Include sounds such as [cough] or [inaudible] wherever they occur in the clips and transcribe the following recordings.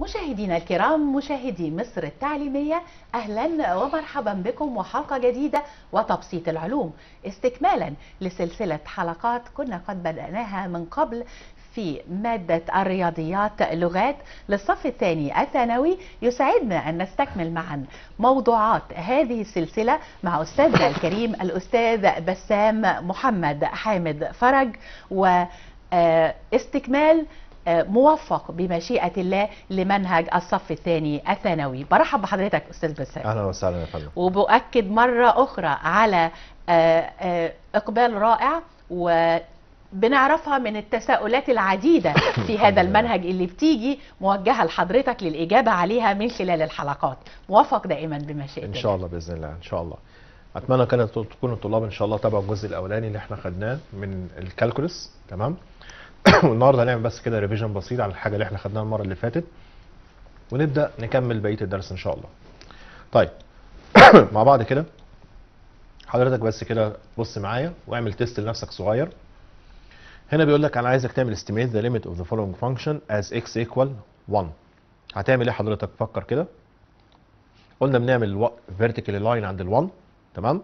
مشاهدينا الكرام مشاهدي مصر التعليمية أهلا ومرحبا بكم وحلقة جديدة وتبسيط العلوم استكمالا لسلسلة حلقات كنا قد بدأناها من قبل في مادة الرياضيات لغات للصف الثاني الثانوي يسعدنا أن نستكمل معا موضوعات هذه السلسلة مع أستاذنا الكريم الأستاذ بسام محمد حامد فرج واستكمال آه، آه، موفق بمشيئه الله لمنهج الصف الثاني الثانوي برحب بحضرتك استاذ بسام اهلا وسهلا يا فندم وباكد مره اخرى على آه، آه، اقبال رائع و بنعرفها من التساؤلات العديدة في هذا المنهج اللي بتيجي موجهة لحضرتك للإجابة عليها من خلال الحلقات موفق دائما بمشيئتك إن شاء الله بإذن الله إن شاء الله أتمنى كانت تكون الطلاب إن شاء الله تابعوا الجزء الأولاني اللي إحنا خدناه من الكالكولس تمام [coughs] والنهارده هنعمل بس كده ريفيجن بسيط على الحاجه اللي احنا خدناها المره اللي فاتت ونبدا نكمل بقيه الدرس ان شاء الله طيب [coughs] مع بعض كده حضرتك بس كده بص معايا واعمل تيست لنفسك صغير هنا بيقول لك انا عايزك تعمل استيميت ذا ليميت اوف ذا فولوينج فانكشن از اكس ايكوال 1 هتعمل ايه حضرتك فكر كده قلنا بنعمل فيرتيكال لاين عند ال1 تمام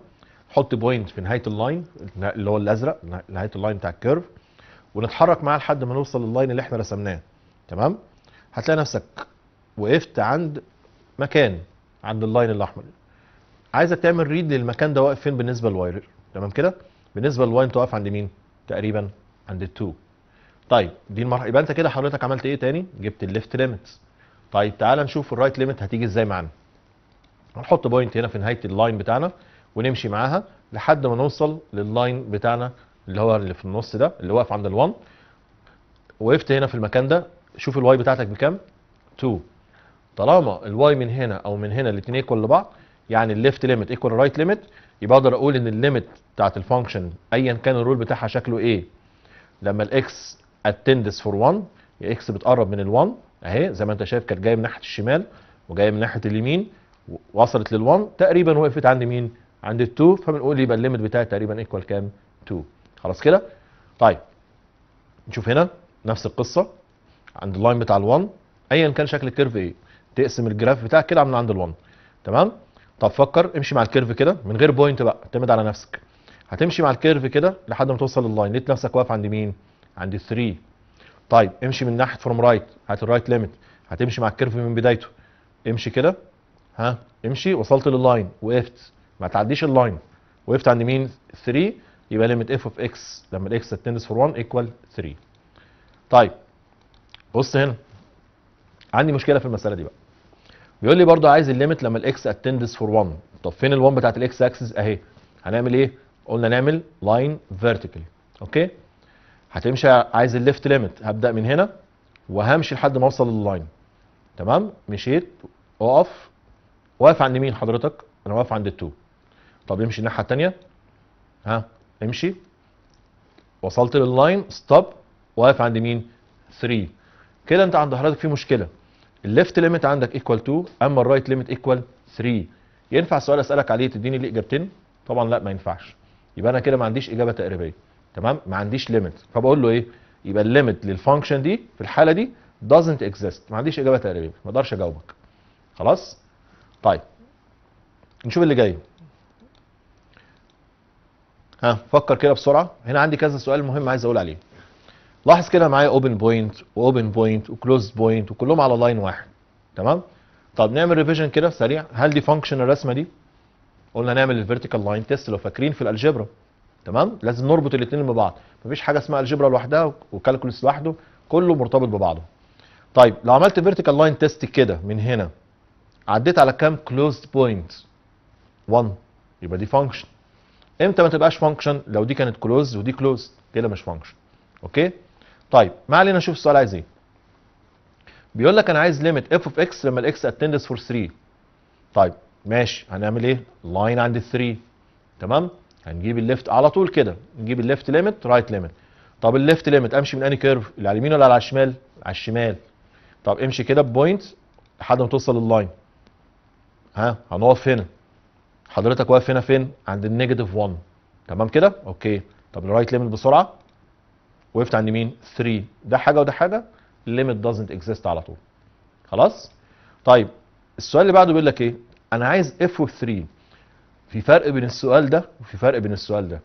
حط بوينت في نهايه اللاين اللي هو الازرق نهايه اللاين بتاع الكيرف ونتحرك معاه لحد ما نوصل لللاين اللي احنا رسمناه تمام هتلاقي نفسك وقفت عند مكان عند اللاين الاحمر عايزك تعمل ريد للمكان ده واقف فين بالنسبه للواير تمام كده بالنسبه للواين توقف عند مين تقريبا عند ال2 طيب دي المرحله يبقى انت كده حضرتك عملت ايه تاني جبت الليفت ليميت طيب تعال نشوف الرايت ليميت هتيجي ازاي معانا هنحط بوينت هنا في نهايه اللاين بتاعنا ونمشي معاها لحد ما نوصل لللاين بتاعنا اللي هو اللي في النص ده اللي واقف عند ال1 وقفت هنا في المكان ده شوف الواي بتاعتك بكام 2 طالما الواي من هنا او من هنا الاثنين ايكوال لبعض يعني الليفت ليميت ايكوال رايت ليميت يبقى اقدر اقول ان الليميت بتاعت الفانكشن ايا كان الرول بتاعها شكله ايه لما الاكس اتندس فور 1 اكس بتقرب من ال1 اهي زي ما انت شايف كانت جايه من ناحيه الشمال وجايه من ناحيه اليمين وصلت لل1 تقريبا وقفت عند مين؟ عند ال2 فبنقول يبقى الليميت بتاعي تقريبا ايكوال كام؟ 2 خلاص كده طيب نشوف هنا نفس القصه عند اللاين بتاع ال1 ايا كان شكل الكيرف ايه تقسم الجراف بتاعك كده من عند ال1 تمام طب فكر امشي مع الكيرف كده من غير بوينت بقى اعتمد على نفسك هتمشي مع الكيرف كده لحد ما توصل لللاين لقيت نفسك واقف عند مين عند 3 طيب امشي من ناحيه فروم رايت هات الرايت ليميت هتمشي مع الكيرف من بدايته امشي كده ها امشي وصلت لللاين وقفت ما تعديش اللاين وقفت عند مين 3 يبقى ليميت اف اوف اكس لما الاكس تندس فور 1 ايكوال 3 طيب بص هنا عندي مشكله في المساله دي بقى بيقول لي برضو عايز الليميت لما الاكس تندس فور 1 طب فين ال1 بتاعت الاكس اكسس اهي هنعمل ايه قلنا نعمل لاين فيرتيكال اوكي هتمشي عايز الليفت ليميت هبدا من هنا وهمشي لحد ما اوصل لللاين تمام مشيت اقف واقف عند مين حضرتك انا واقف عند ال2 طب يمشي الناحيه الثانيه ها امشي وصلت لللاين ستوب واقف عند مين 3 كده انت عند حضرتك في مشكله الليفت ليميت عندك ايكوال 2 اما الرايت ليميت ايكوال 3 ينفع السؤال اسالك عليه تديني لي اجابتين طبعا لا ما ينفعش يبقى انا كده ما عنديش اجابه تقريبيه تمام ما عنديش ليميت فبقول له ايه يبقى الليميت للفانكشن دي في الحاله دي doesn't exist ما عنديش اجابه تقريبيه ما اقدرش اجاوبك خلاص طيب نشوف اللي جاي ها فكر كده بسرعه هنا عندي كذا سؤال مهم عايز اقول عليه لاحظ كده معايا اوبن بوينت واوبن بوينت وكلوز بوينت وكلهم على لاين واحد تمام طب نعمل ريفيجن كده سريع هل دي فانكشن الرسمه دي قلنا نعمل الفيرتيكال لاين تيست لو فاكرين في الالجبرا تمام لازم نربط الاثنين ببعض مفيش حاجه اسمها الجبرا لوحدها وكالكولس لوحده كله مرتبط ببعضه طيب لو عملت فيرتيكال لاين تيست كده من هنا عديت على كام كلوزد بوينت 1 يبقى دي فانكشن امتى ما تبقاش فانكشن لو دي كانت كلوز ودي كلوز كده مش فانكشن اوكي طيب ما علينا نشوف السؤال عايز ايه بيقول لك انا عايز ليميت اف اوف اكس لما الاكس اتندس فور 3 طيب ماشي هنعمل ايه لاين عند 3 تمام هنجيب الليفت على طول كده نجيب الليفت ليميت رايت ليميت طب الليفت ليميت امشي من انهي كيرف اللي على اليمين ولا على الشمال على الشمال طب امشي كده بوينت لحد ما توصل لللاين ها هنقف هنا حضرتك واقف هنا فين عند النيجاتيف 1 تمام كده اوكي طب الرايت ليميت بسرعه وقفت عند مين 3 ده حاجه وده حاجه الليميت دازنت اكزيست على طول خلاص طيب السؤال اللي بعده بيقول لك ايه انا عايز اف 3 في فرق بين السؤال ده وفي فرق بين السؤال ده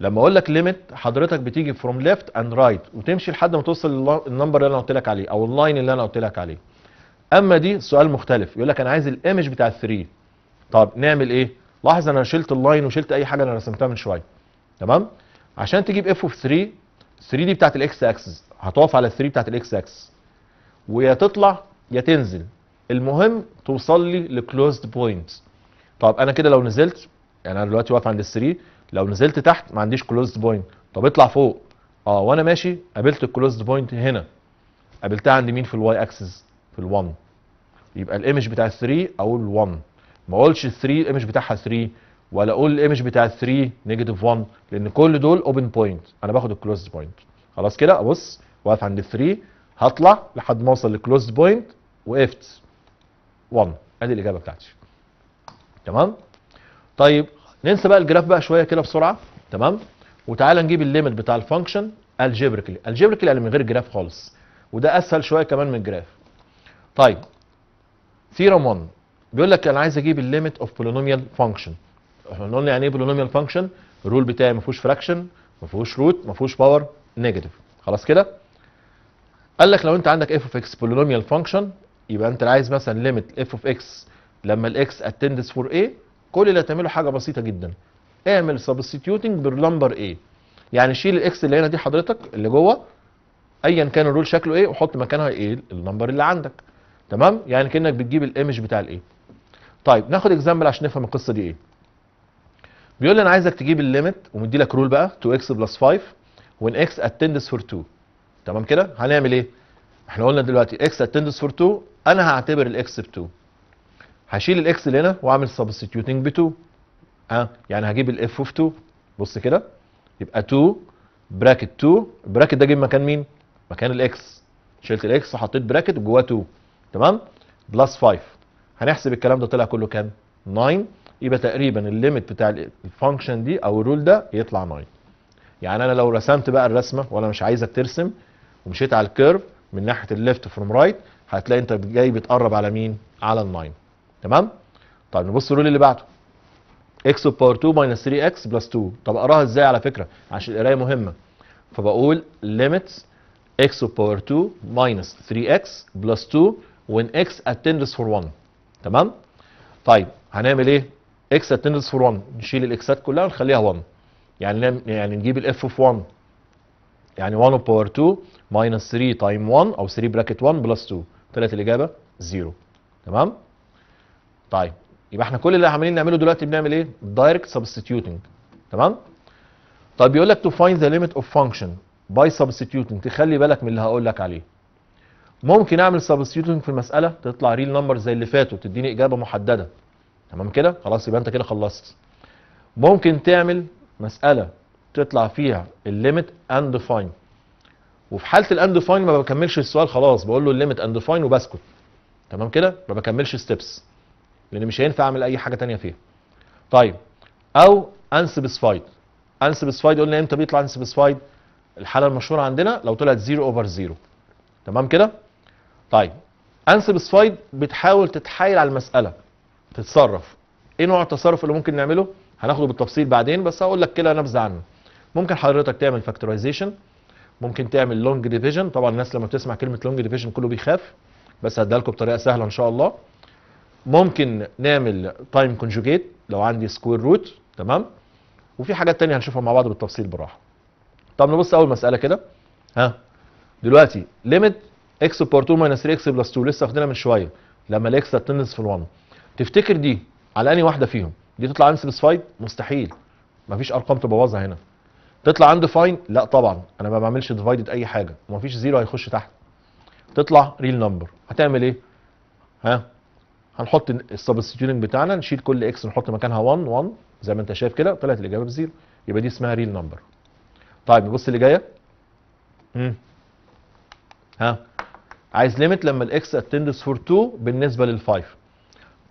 لما اقول لك ليميت حضرتك بتيجي فروم ليفت اند رايت وتمشي لحد ما توصل النمبر اللي انا قلت لك عليه او اللاين اللي انا قلت لك عليه اما دي سؤال مختلف يقول لك انا عايز الايمج بتاع ال 3 طب نعمل ايه لاحظ انا شلت اللاين وشلت اي حاجه انا رسمتها من شويه تمام عشان تجيب اف اوف 3 3 دي بتاعت الاكس اكسس هتقف على 3 بتاعت الاكس اكسس ويا تطلع يا تنزل المهم توصل لي لكلوزد بوينت طب انا كده لو نزلت يعني انا دلوقتي واقف عند ال 3 لو نزلت تحت ما عنديش كلوزد بوينت طب اطلع فوق اه وانا ماشي قابلت الكلوزد بوينت هنا قابلتها عند مين في الواي اكسس في ال1 يبقى الايمج بتاع ال 3 او ال1 ما اقولش 3 الايمج بتاعها 3 ولا اقول الايمج بتاع 3 نيجاتيف 1 لان كل دول اوبن بوينت انا باخد الكلوز بوينت خلاص كده ابص واقف عند 3 هطلع لحد ما اوصل للكلوز بوينت وقفت 1 ادي الاجابه بتاعتي تمام طيب ننسى بقى الجراف بقى شويه كده بسرعه تمام وتعالى نجيب الليميت بتاع الفانكشن الجبريكلي الجبريكلي يعني من غير جراف خالص وده اسهل شويه كمان من الجراف طيب ثيرم 1 بيقول لك انا عايز اجيب الليمت اوف بولينوميال فانكشن احنا قلنا يعني ايه بولينوميال فانكشن الرول بتاعي ما فيهوش فراكشن ما فيهوش روت ما فيهوش باور نيجاتيف خلاص كده قال لك لو انت عندك اف اوف اكس بولينوميال فانكشن يبقى انت عايز مثلا ليمت اف اوف اكس لما الاكس اتندس فور ايه كل اللي هتعمله حاجه بسيطه جدا اعمل سبستيوتنج بالنمبر ايه يعني شيل الاكس اللي هنا دي حضرتك اللي جوه ايا كان الرول شكله ايه وحط مكانها ايه النمبر اللي عندك تمام يعني كانك بتجيب الايمج بتاع الايه طيب ناخد اكزامبل عشان نفهم القصه دي ايه بيقول لي انا عايزك تجيب الليميت ومدي لك رول بقى 2x بلس 5 when x attends for 2 تمام كده هنعمل ايه احنا قلنا دلوقتي x attends for 2 انا هعتبر الاكس ب 2 هشيل الاكس اللي هنا واعمل سبستيوتنج ب 2 اه يعني هجيب الاف اوف 2 بص كده يبقى 2 براكت 2 البراكت ده جه مكان مين مكان الاكس شلت الاكس وحطيت براكت وجواه 2 تمام بلس 5 هنحسب الكلام ده طلع كله كام 9 يبقى تقريبا الليميت بتاع الفانكشن دي او الرول ده يطلع 9 يعني انا لو رسمت بقى الرسمه وانا مش عايزك ترسم ومشيت على الكيرف من ناحيه الليفت فروم رايت هتلاقي انت جاي بتقرب على مين على ال9 تمام طيب نبص الرول اللي بعده x باور 2 ماينس 3x بلس 2 طب اقراها ازاي على فكره عشان القرايه مهمه فبقول limits x باور 2 ماينس 3x بلس 2 when x attends for 1 تمام طيب هنعمل ايه اكس اتندنس فور 1 نشيل الاكسات كلها ونخليها 1 يعني نعم- يعني نجيب الاف اوف 1 يعني 1 باور 2 ماينس 3 تايم 1 او 3 براكت 1 بلس 2 طلعت الاجابه 0 تمام طيب يبقى احنا كل اللي عمالين نعمله دلوقتي بنعمل ايه دايركت سبستيوتنج تمام طيب بيقول لك تو فايند ذا ليميت اوف فانكشن باي سبستيوتنج تخلي بالك من اللي هقول لك عليه ممكن اعمل سبستيوتنج في المساله تطلع ريل نمبر زي اللي فاتوا تديني اجابه محدده تمام كده خلاص يبقى انت كده خلصت ممكن تعمل مساله تطلع فيها الليميت اند فاين وفي حاله الاند فاين ما بكملش السؤال خلاص بقول له الليميت اند فاين وبسكت تمام كده ما بكملش ستيبس لان مش هينفع اعمل اي حاجه تانية فيها طيب او انسبسفايد انسبسفايد قلنا امتى بيطلع انسبسفايد الحاله المشهوره عندنا لو طلعت 0 اوفر 0 تمام كده طيب انسب السلايد بتحاول تتحايل على المساله تتصرف ايه نوع التصرف اللي ممكن نعمله هناخده بالتفصيل بعدين بس هقول لك كده نبذه عنه ممكن حضرتك تعمل فاكتورايزيشن ممكن تعمل لونج ديفيجن طبعا الناس لما بتسمع كلمه لونج ديفيجن كله بيخاف بس هديها لكم بطريقه سهله ان شاء الله ممكن نعمل تايم كونجوجيت لو عندي سكوير روت تمام وفي حاجات تانية هنشوفها مع بعض بالتفصيل براحه طب نبص اول مساله كده ها دلوقتي ليميت اكس باور 2 ماينس 3 اكس بلس 2 لسه واخدينها من شويه لما الاكس تنس في ال1 تفتكر دي على انهي واحده فيهم دي تطلع انسبسفايد مستحيل مفيش ارقام تبوظها هنا تطلع عنده فاين لا طبعا انا ما بعملش ديفايدد اي حاجه ومفيش زيرو هيخش تحت تطلع ريل نمبر هتعمل ايه ها هنحط السبستيتيوتنج بتاعنا نشيل كل اكس نحط مكانها 1 1 زي ما انت شايف كده طلعت الاجابه بزيرو يبقى دي اسمها ريل نمبر طيب نبص اللي جايه ها عايز ليميت لما الاكس اتندس فور 2 بالنسبه لل5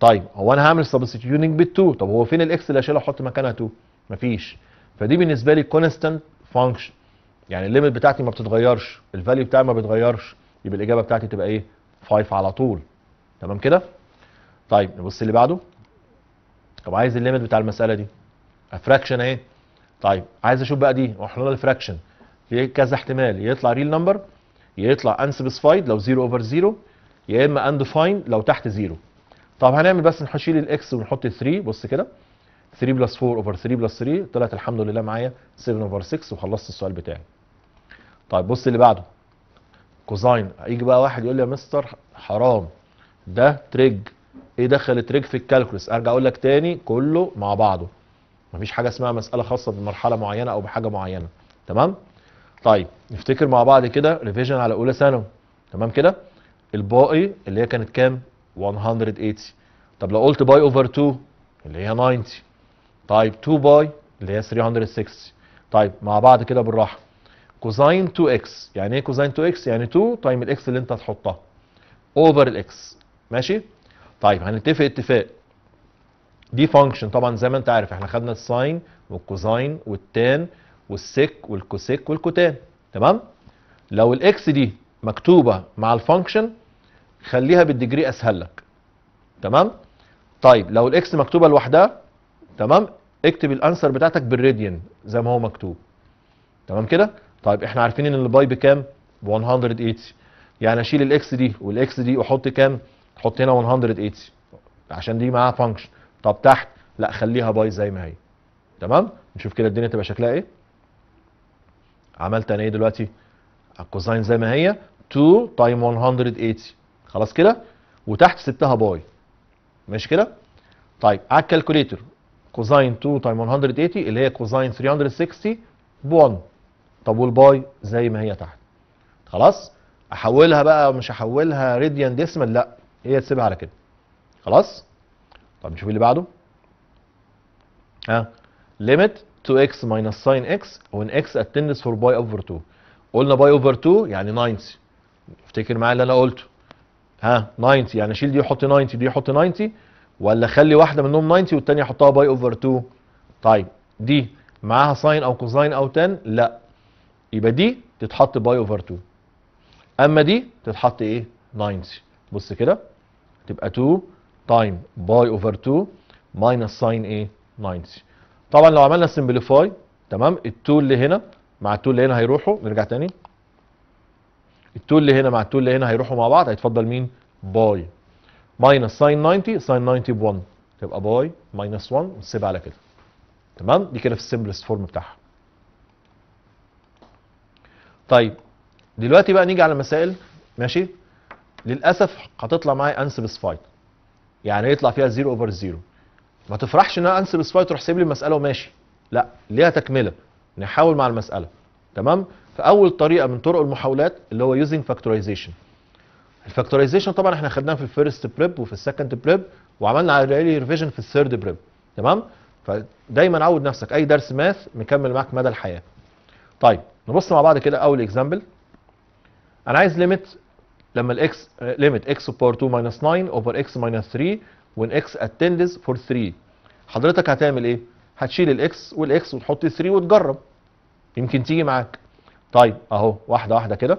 طيب هو انا هعمل سبستيتيوتنج بال2 طب هو فين الاكس اللي هشيلها واحط مكانها 2 مفيش فدي بالنسبه لي كونستانت فانكشن يعني الليميت بتاعتي ما بتتغيرش الفاليو بتاعي ما بيتغيرش يبقى الاجابه بتاعتي تبقى ايه 5 على طول تمام كده طيب نبص اللي بعده طب عايز الليميت بتاع المساله دي افراكشن اهي طيب عايز اشوف بقى دي واحنا الفراكشن في كذا احتمال يطلع ريل نمبر يا يطلع unspecified لو 0 اوفر 0 يا اما undefined لو تحت 0 طب هنعمل بس نشيل الاكس ونحط 3 بص كده 3 بلس 4 اوفر 3 بلس 3 طلعت الحمد لله معايا 7 اوفر 6 وخلصت السؤال بتاعي طيب بص اللي بعده كوزاين هيجي بقى واحد يقول لي يا مستر حرام ده تريج ايه دخل تريج في الكالكولس ارجع اقول لك تاني كله مع بعضه مفيش حاجه اسمها مساله خاصه بمرحله معينه او بحاجه معينه تمام طيب نفتكر مع بعض كده ريفيجن على اولى ثانوي تمام كده الباقي اللي هي كانت كام 180 طب لو قلت باي اوفر 2 اللي هي 90 طيب 2 باي اللي هي 360 طيب مع بعض كده بالراحه كوزين 2x يعني ايه كوزين 2x يعني 2 تايم الاكس اللي انت هتحطها اوفر الاكس ماشي طيب هنتفق اتفاق دي فانكشن طبعا زي ما انت عارف احنا خدنا الساين والكوزين والتان والسيك والكوسيك والكوتان تمام لو الاكس دي مكتوبه مع الفانكشن خليها بالديجري اسهل لك تمام طيب لو الاكس مكتوبه لوحدها تمام اكتب الانسر بتاعتك بالراديان زي ما هو مكتوب تمام كده طيب احنا عارفين ان الباي بكام ب 180 يعني اشيل الاكس دي والاكس دي واحط كام حط هنا 180 عشان دي معاها فانكشن طب تحت لا خليها باي زي ما هي تمام نشوف كده الدنيا تبقى شكلها ايه عملت انا ايه دلوقتي الكوساين زي ما هي 2 تايم 180 خلاص كده وتحت سبتها باي ماشي كده طيب على الكالكوليتر كوزاين 2 تايم 180 اللي هي كوزاين 360 ب 1 طب والباي زي ما هي تحت خلاص احولها بقى مش احولها راديان ديسمال لا هي تسيبها على كده خلاص طب نشوف اللي بعده ها ليميت 2x minus sin x when x attends for باي over 2 قلنا باي over 2 يعني 90 افتكر معايا اللي انا قلته ها 90 يعني اشيل دي وحط 90 دي وحط 90 ولا اخلي واحده منهم 90 والتانيه احطها باي اوفر 2 طيب دي معاها ساين او كوساين او تان لا يبقى دي تتحط باي اوفر 2 اما دي تتحط ايه 90 بص كده تبقى 2 تايم باي اوفر 2 ماينس ساين ايه 90 طبعا لو عملنا سمبليفاي تمام التول اللي هنا مع التول اللي هنا هيروحوا نرجع تاني التول اللي هنا مع التول اللي هنا هيروحوا مع بعض هيتفضل مين باي ماينس ساين 90 ساين 90 ب1 تبقى باي ماينس 1 ونسيبها على كده تمام دي كده في السمبلست فورم بتاعها طيب دلوقتي بقى نيجي على مسائل ماشي للاسف هتطلع معايا انسبسفايد يعني يطلع فيها 0 اوفر 0 ما تفرحش ان انا انسب السباي تروح سايب لي المساله وماشي لا ليها تكمله نحاول مع المساله تمام فاول طريقه من طرق المحاولات اللي هو يوزنج فاكتورايزيشن الفاكتورايزيشن طبعا احنا خدناها في الفيرست بريب وفي السكند بريب وعملنا على ريفيجن في الثيرد بريب تمام فدايما عود نفسك اي درس ماث مكمل معاك مدى الحياه طيب نبص مع بعض كده اول اكزامبل انا عايز ليميت لما الاكس ليميت اكس باور 2 ماينس 9 اوفر اكس ماينس 3 when x attends for 3 حضرتك هتعمل ايه هتشيل الاكس والاكس وتحط 3 وتجرب يمكن تيجي معاك طيب اهو واحده واحده كده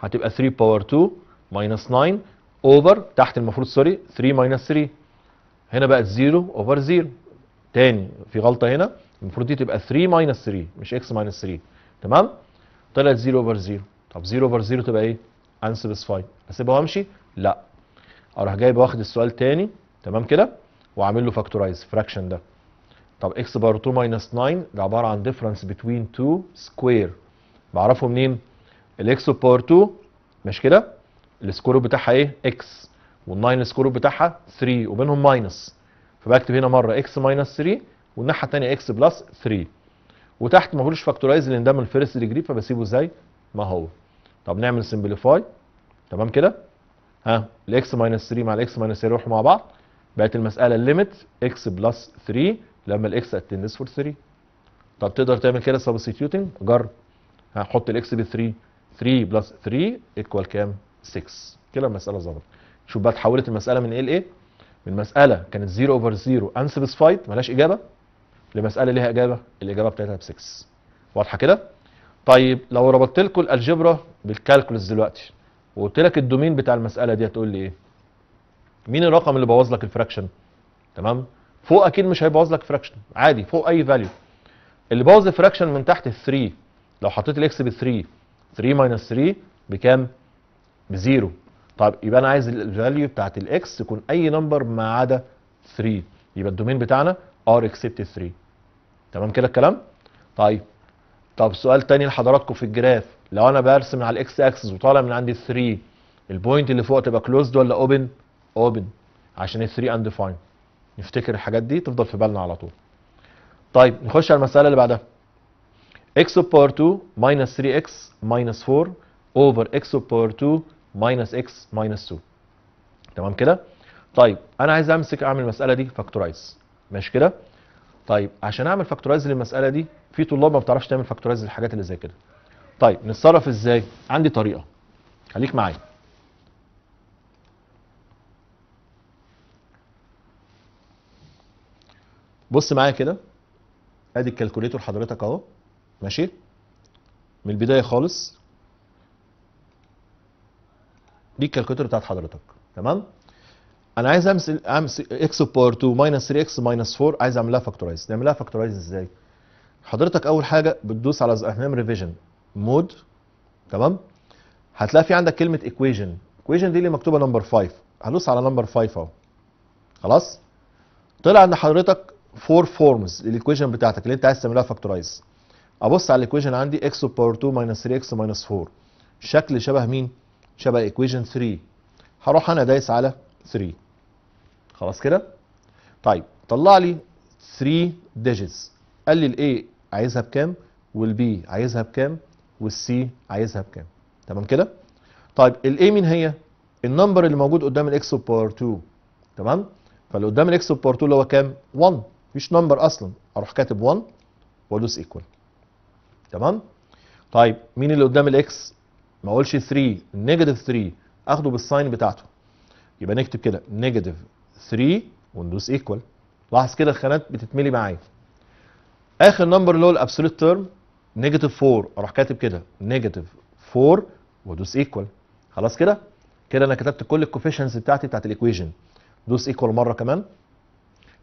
هتبقى 3 باور 2 ماينس 9 اوفر تحت المفروض سوري 3 ماينس 3 هنا بقت 0 اوفر 0 تاني في غلطه هنا المفروض دي تبقى 3 ماينس 3 مش اكس ماينس 3 تمام طلعت 0 اوفر 0 طب 0 اوفر 0 تبقى ايه انسب 5 اسيبها وامشي لا اروح جايب واخد السؤال تاني تمام كده واعمل له فاكتورايز فراكشن ده طب اكس بار 2 ماينس 9 ده عباره عن ديفرنس بتوين 2 سكوير بعرفه منين؟ الاكس بار 2 مش كده؟ السكور بتاعها ايه؟ اكس وال9 السكور بتاعها 3 وبينهم ماينس فبكتب هنا مره اكس ماينس 3 والناحيه الثانيه اكس بلس 3 وتحت ما فيهوش فاكتورايز لان ده من الفيرست ديجري فبسيبه زي ما هو طب نعمل سمبليفاي تمام كده؟ ها الاكس ماينس 3 مع الاكس ماينس 3 يروحوا مع بعض بقت المساله ليميت اكس بلس 3 لما الاكس اتندس فور 3 طب تقدر تعمل كده سبستيوتنج جرب هحط الاكس ب 3 3 بلس 3 ايكوال كام 6 كده المساله ظبطت شوف بقى تحولت المساله من ايه لايه من مساله كانت 0 اوفر 0 انسبسفايد مالهاش اجابه لمساله ليها اجابه الاجابه بتاعتها ب 6 واضحه كده طيب لو ربطت لكم الالجبرا بالكالكولس دلوقتي وقلت لك الدومين بتاع المساله دي هتقول لي ايه مين الرقم اللي بوظ لك الفراكشن تمام فوق اكيد مش هيبوظ لك فراكشن عادي فوق اي فاليو اللي بوظ الفراكشن من تحت 3 لو حطيت الاكس ب 3 3 ماينس 3 بكام بزيرو طب يبقى انا عايز الفاليو بتاعت الاكس تكون اي نمبر ما عدا 3 يبقى الدومين بتاعنا ار اكسبت 3 تمام كده الكلام طيب طب سؤال تاني لحضراتكم في الجراف لو انا برسم على الاكس اكسس وطالع من عندي 3 البوينت اللي فوق تبقى كلوزد ولا اوبن اوبن عشان ال 3 اندفاين نفتكر الحاجات دي تفضل في بالنا على طول طيب نخش على المساله اللي بعدها x باور 2 minus 3x minus 4 over x باور 2 minus x minus 2 تمام كده طيب انا عايز امسك اعمل المساله دي فاكتورايز ماشي كده طيب عشان اعمل فاكتورايز للمساله دي في طلاب ما بتعرفش تعمل فاكتورايز للحاجات اللي زي كده طيب نتصرف ازاي عندي طريقه خليك معايا بص معايا كده ادي الكالكوليتور حضرتك اهو ماشي من البدايه خالص دي الكالكوليتور بتاعت حضرتك تمام انا عايز امسك امسك اكس باور 2 ماينس 3 اكس ماينس 4 عايز اعملها فاكتورايز نعملها فاكتورايز ازاي حضرتك اول حاجه بتدوس على هنعمل ريفيجن مود تمام هتلاقي في عندك كلمه ايكويجن ايكويجن دي اللي مكتوبه نمبر 5 هدوس على نمبر 5 اهو خلاص طلع ان حضرتك فور فورمز الايكويجن بتاعتك اللي انت عايز تعملها فاكتورايز ابص على الايكويجن عندي اكس باور 2 ماينس 3 اكس ماينس 4 شكل شبه مين شبه ايكويجن 3 هروح انا دايس على 3 خلاص كده طيب طلع لي 3 ديجيتس قال لي الاي عايزها بكام والبي عايزها بكام والسي عايزها بكام تمام كده طيب الاي مين هي النمبر اللي موجود قدام الاكس باور 2 تمام فاللي قدام الاكس باور 2 اللي هو كام 1 مفيش نمبر اصلا اروح كاتب 1 وادوس ايكوال تمام طيب مين اللي قدام الاكس ما اقولش 3 نيجاتيف 3 اخده بالساين بتاعته يبقى نكتب كده نيجاتيف 3 وندوس ايكوال لاحظ كده الخانات بتتملي معايا اخر نمبر اللي هو الابسولوت تيرم نيجاتيف 4 اروح كاتب كده نيجاتيف 4 وادوس ايكوال خلاص كده كده انا كتبت كل الكوفيشنز بتاعتي بتاعت الايكويشن دوس ايكوال مره كمان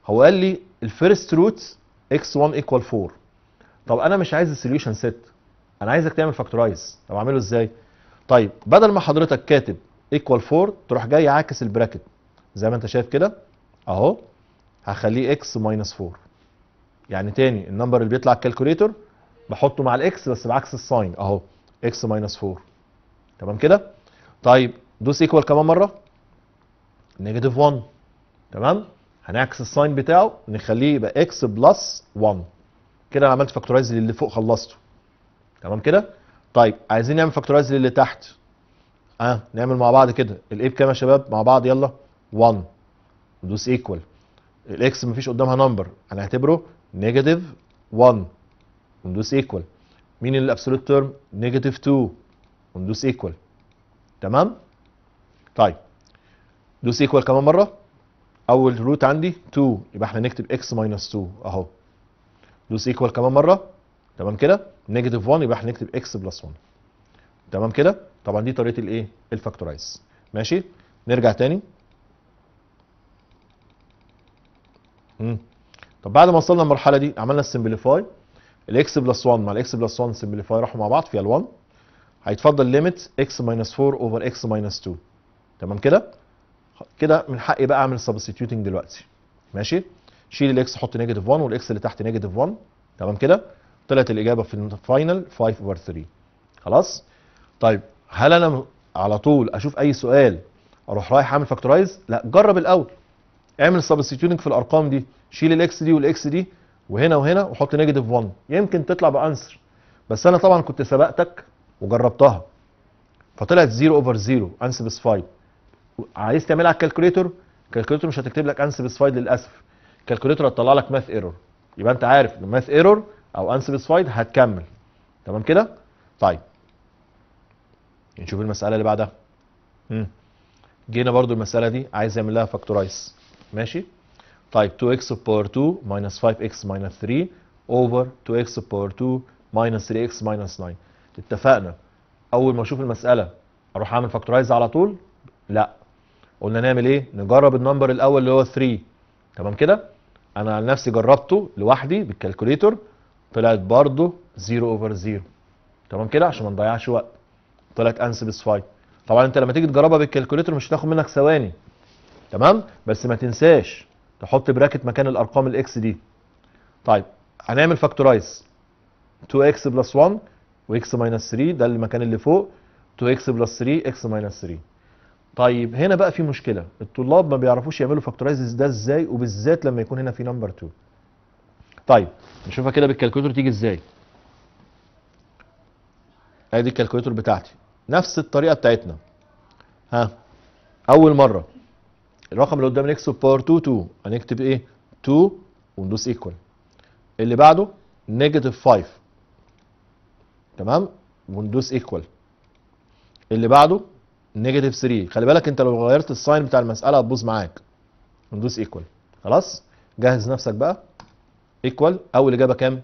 هو قال لي الفيرست روت x1 ايكوال 4 طب انا مش عايز السوليوشن ست انا عايزك تعمل فاكتورايز طب اعمله ازاي طيب بدل ما حضرتك كاتب ايكوال 4 تروح جاي عاكس البراكت زي ما انت شايف كده اهو هخليه x 4 يعني تاني النمبر اللي بيطلع الكالكوليتر بحطه مع الاكس بس بعكس الساين اهو اكس ماينس 4 تمام كده طيب دوس ايكوال كمان مره نيجاتيف 1 تمام هنعكس الساين بتاعه نخليه يبقى اكس بلس 1 كده انا عملت فاكتورايز للي فوق خلصته تمام كده طيب عايزين نعمل فاكتورايز للي تحت اه نعمل مع بعض كده الايه بكام يا شباب مع بعض يلا 1 ندوس ايكوال الاكس مفيش قدامها نمبر هنعتبره نيجاتيف 1 وندوس ايكوال مين الابسولوت تيرم نيجاتيف 2 وندوس ايكوال تمام طيب دوس ايكوال كمان مره اول روت عندي 2 يبقى احنا نكتب x ماينس 2 اهو دوس ايكوال كمان مره تمام كده نيجاتيف 1 يبقى احنا نكتب x بلس 1 تمام كده طبعا دي طريقه الايه الفاكتورايز ماشي نرجع تاني مم. طب بعد ما وصلنا المرحله دي عملنا السمبليفاي الاكس بلس 1 مع الاكس بلس 1 سمبليفاي راحوا مع بعض في ال1 هيتفضل ليميت اكس ماينس 4 اوفر اكس ماينس 2 تمام كده كده من حقي بقى اعمل سبستيتيوتنج دلوقتي ماشي شيل الاكس حط نيجاتيف 1 والاكس اللي تحت نيجاتيف 1 تمام كده طلعت الاجابه في الفاينل 5 اوفر 3 خلاص طيب هل انا على طول اشوف اي سؤال اروح رايح اعمل فاكتورايز لا جرب الاول اعمل سبستيتيوتنج في الارقام دي شيل الاكس دي والاكس دي وهنا وهنا وحط نيجاتيف 1 يمكن تطلع بانسر بس انا طبعا كنت سبقتك وجربتها فطلعت 0 اوفر 0 انسبسفايد عايز تعملها على الكالكوليتر الكالكوليتر مش هتكتب لك انسبسفايد للاسف الكالكوليتر هتطلع لك ماث ايرور يبقى انت عارف ان ماث ايرور او انسبسفايد هتكمل تمام كده طيب نشوف المساله اللي بعدها جينا برضو المساله دي عايز اعمل لها فاكتورايز ماشي طيب 2x power 2 minus 5x minus 3 over 2x power 2 minus 3x minus 9 اتفقنا اول ما اشوف المساله اروح اعمل فاكتورايز على طول لا قلنا نعمل ايه نجرب النمبر الاول اللي هو 3 تمام كده انا على نفسي جربته لوحدي بالكالكوليتر طلعت برضه 0 over 0 تمام كده عشان ما نضيعش وقت طلعت انسب طبعا انت لما تيجي تجربها بالكالكوليتر مش هتاخد منك ثواني تمام بس ما تنساش تحط براكت مكان الارقام الاكس دي طيب هنعمل فاكتورايز 2x بلس 1 وx ماينس 3 ده المكان اللي فوق 2x بلس 3 x ماينس 3 طيب هنا بقى في مشكله الطلاب ما بيعرفوش يعملوا فاكتورايز ده ازاي وبالذات لما يكون هنا في نمبر 2 طيب نشوفها كده بالكالكوليتور تيجي ازاي ادي الكالكوليتور بتاعتي نفس الطريقه بتاعتنا ها اول مره الرقم اللي قدامنا نكتب باور 2 2 هنكتب ايه 2 وندوس ايكوال اللي بعده نيجاتيف 5 تمام وندوس ايكوال اللي بعده نيجاتيف 3 خلي بالك انت لو غيرت الساين بتاع المساله هتبوظ معاك وندوس ايكوال خلاص جهز نفسك بقى ايكوال اول اجابه كام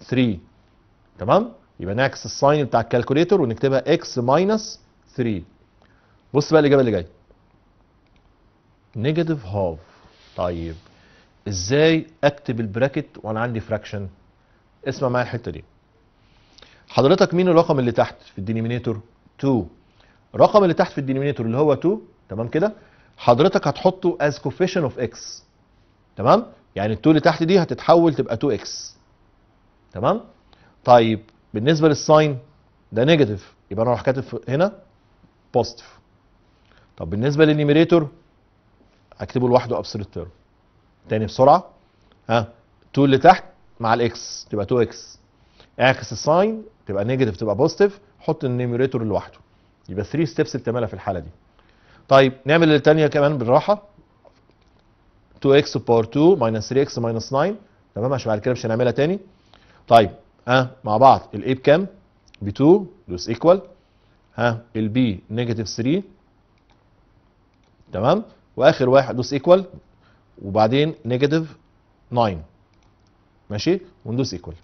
3 تمام يبقى نعكس الساين بتاع الكالكوليتر ونكتبها اكس ماينس 3 بص بقى الاجابه اللي جايه نيجاتيف هاف طيب ازاي اكتب البراكت وانا عندي فراكشن اسمع معايا الحته دي حضرتك مين الرقم اللي تحت في الدينيمينيتور 2 الرقم اللي تحت في الدينيمينيتور اللي هو 2 تمام كده حضرتك هتحطه از كوفيشن اوف اكس تمام يعني ال 2 اللي تحت دي هتتحول تبقى 2x تمام طيب بالنسبه للساين ده نيجاتيف يبقى انا هروح كاتب هنا بوزيتيف طب بالنسبه للنيميريتور اكتبه لوحده ابسولوت تيرم تاني بسرعه ها 2 اللي تحت مع الاكس تبقى 2 اكس اعكس الساين تبقى نيجاتيف تبقى بوزيتيف حط النيميريتور لوحده يبقى 3 ستيبس بتعملها في الحاله دي طيب نعمل الثانيه كمان بالراحه 2x باور 2 ماينس 3x ماينس 9 تمام عشان بعد كده مش هنعملها تاني طيب ها أه مع بعض ال a بكام؟ ب 2 دوس ايكوال ها ال b نيجاتيف 3 تمام واخر واحد دوس ايكوال وبعدين نيجاتيف 9 ماشي وندوس ايكوال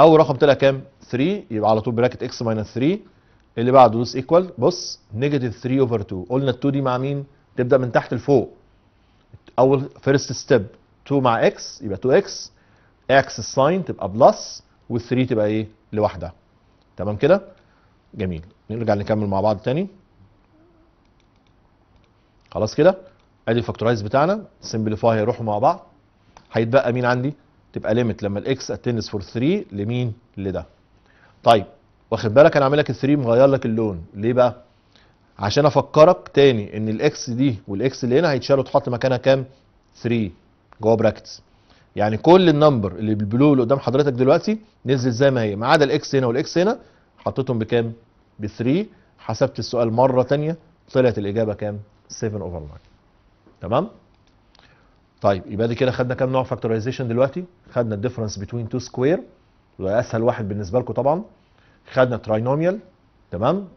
اول رقم طلع كام 3 يبقى على طول براكت اكس ماينس 3 اللي بعده دوس ايكوال بص نيجاتيف 3 اوفر 2 قلنا ال 2 دي مع مين تبدا من تحت لفوق اول فيرست ستيب 2 مع اكس يبقى 2 اكس اكس الساين تبقى بلس وال3 تبقى ايه لوحدها تمام كده جميل نرجع نكمل مع بعض تاني خلاص كده ادي الفاكتورايز بتاعنا سمبليفاي هيروحوا مع بعض هيتبقى مين عندي تبقى ليميت لما الاكس اتنس فور 3 لمين لده طيب واخد بالك انا عامل لك ال 3 مغير لك اللون ليه بقى عشان افكرك تاني ان الاكس دي والاكس اللي هنا هيتشالوا تحط مكانها كام 3 جوه براكتس يعني كل النمبر اللي بالبلو اللي قدام حضرتك دلوقتي نزلت زي ما هي ما عدا الاكس هنا والاكس هنا حطيتهم بكام ب 3 حسبت السؤال مره ثانيه طلعت الاجابه كام 7 اوفر 9 تمام طيب يبقى دي كده خدنا كام نوع فاكتورايزيشن دلوقتي خدنا الديفرنس بتوين 2 سكوير واسهل واحد بالنسبه لكم طبعا خدنا تراينوميال تمام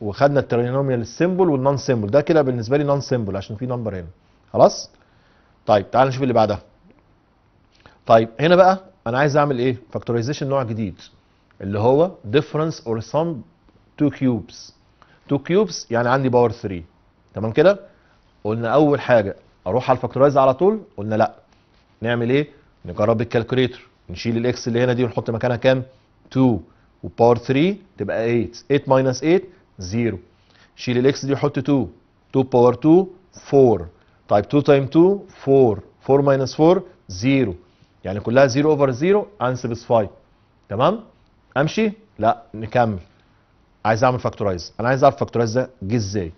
وخدنا التراينوميال السيمبل والنون سيمبل ده كده بالنسبه لي نون سيمبل عشان في نمبر هنا خلاص طيب تعال نشوف اللي بعدها طيب هنا بقى انا عايز اعمل ايه فاكتورايزيشن نوع جديد اللي هو ديفرنس اور سم تو كيوبس تو كيوبس يعني عندي باور 3 تمام كده قلنا اول حاجه اروح على الفاكتورايز على طول قلنا لا نعمل ايه نجرب الكالكوليتر نشيل الاكس اللي هنا دي ونحط مكانها كام 2 وباور 3 تبقى 8 8 ماينس 8 0 شيل الاكس دي وحط 2 2 باور 2 4 طيب 2 تايم 2 4 4 ماينس 4 0 يعني كلها 0 اوفر 0 5 تمام امشي لا نكمل عايز اعمل فاكتورايز انا عايز اعرف فاكتورايز ده جه ازاي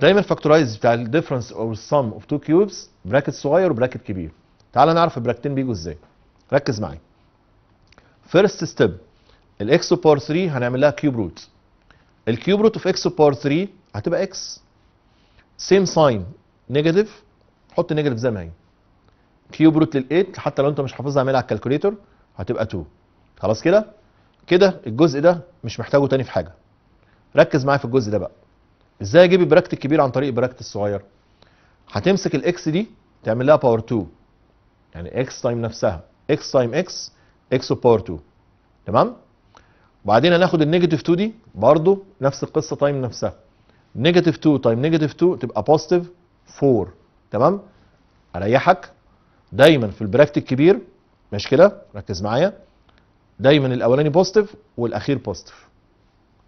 دايما فاكتورايز بتاع الديفرنس او السم اوف تو كيوبس براكت صغير وبراكت كبير تعال نعرف البراكتين بيجوا ازاي ركز معايا فيرست ستيب الاكس باور 3 هنعمل لها كيوب روت الكيوب روت اوف اكس باور 3 هتبقى اكس سيم ساين نيجاتيف حط نيجاتيف زي ما هي كيوب روت لل8 حتى لو انت مش حافظها اعملها على الكالكوليتر هتبقى 2 خلاص كده كده الجزء ده مش محتاجه تاني في حاجه ركز معايا في الجزء ده بقى ازاي اجيب البراكت الكبير عن طريق البراكت الصغير هتمسك الاكس دي تعمل لها باور 2 يعني اكس تايم نفسها اكس تايم اكس اكس باور 2 تمام وبعدين هناخد النيجاتيف 2 دي برضه نفس القصه تايم نفسها نيجاتيف 2 تايم نيجاتيف 2 تبقى بوزيتيف 4 تمام اريحك دايما في البراكت الكبير مش كده ركز معايا دايما الاولاني بوزيتيف والاخير بوزيتيف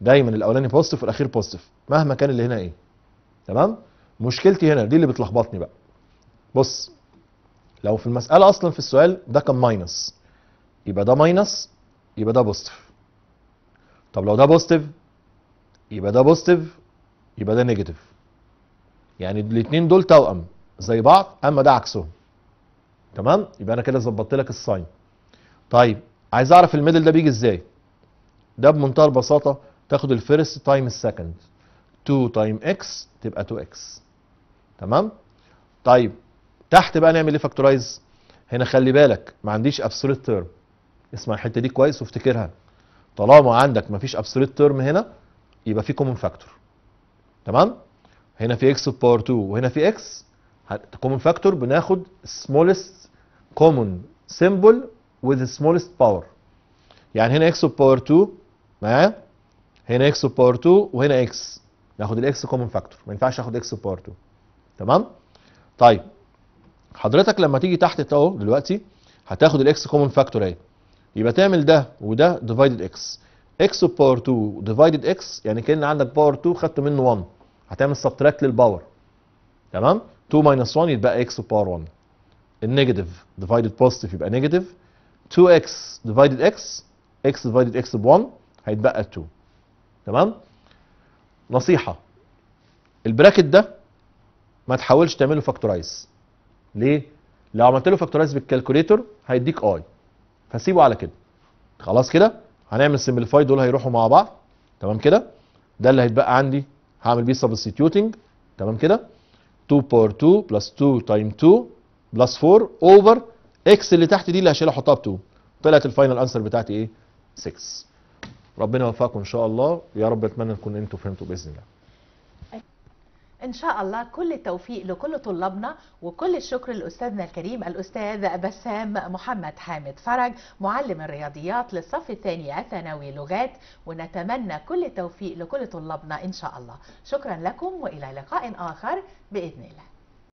دايما الاولاني بوزيتيف والاخير بوزيتيف مهما كان اللي هنا ايه تمام مشكلتي هنا دي اللي بتلخبطني بقى بص لو في المساله اصلا في السؤال ده كان ماينس يبقى ده ماينس يبقى ده بوزيتيف طب لو ده بوزيتيف يبقى ده بوزيتيف يبقى ده نيجاتيف يعني الاثنين دول توأم زي بعض اما ده عكسهم تمام يبقى انا كده ظبطت لك الساين طيب عايز اعرف الميدل ده بيجي ازاي ده بمنتهى البساطه تاخد الفيرست تايم السكند 2 تايم اكس تبقى 2 اكس تمام طيب تحت بقى نعمل ايه فاكتورايز هنا خلي بالك ما عنديش ابسولوت تيرم اسمع الحته دي كويس وافتكرها طالما عندك ما فيش ابسولوت تيرم هنا يبقى في كومن فاكتور تمام هنا في اكس باور 2 وهنا في اكس كومن فاكتور بناخد سمولست كومن سيمبل وذ سمولست باور يعني هنا اكس باور 2 معايا هنا اكس باور 2 وهنا اكس ناخد الاكس كومن فاكتور ما ينفعش اخد اكس باور 2 تمام طيب حضرتك لما تيجي تحت اهو دلوقتي هتاخد الاكس كومن فاكتور اهي يبقى تعمل ده وده ديفايدد اكس اكس باور 2 ديفايدد اكس يعني كان عندك باور 2 خدت منه 1 هتعمل سبتراكت للباور تمام 2 ماينس 1 يتبقى اكس باور 1 النيجاتيف ديفايدد بوزيتيف يبقى نيجاتيف 2x ديفايدد x x ديفايدد x ب 1 هيتبقى 2 تمام نصيحه البراكت ده ما تحاولش تعمله فاكتورايز ليه لو عملت له فاكتورايز بالكالكوليتر هيديك اي فسيبه على كده خلاص كده هنعمل سيمبليفاي دول هيروحوا مع بعض تمام كده ده اللي هيتبقى عندي هعمل بيه سبستيوتنج تمام كده 2 باور 2 بلس 2 تايم 2 بلس 4 اوفر اكس اللي تحت دي اللي هشيلها احطها ب 2 طلعت الفاينل انسر بتاعتي ايه 6 ربنا يوفقكم ان شاء الله يا رب اتمنى نكون انتوا فهمتوا باذن الله ان شاء الله كل التوفيق لكل طلابنا وكل الشكر لاستاذنا الكريم الاستاذ بسام محمد حامد فرج معلم الرياضيات للصف الثاني الثانوي لغات ونتمنى كل التوفيق لكل طلابنا ان شاء الله شكرا لكم والى لقاء اخر باذن الله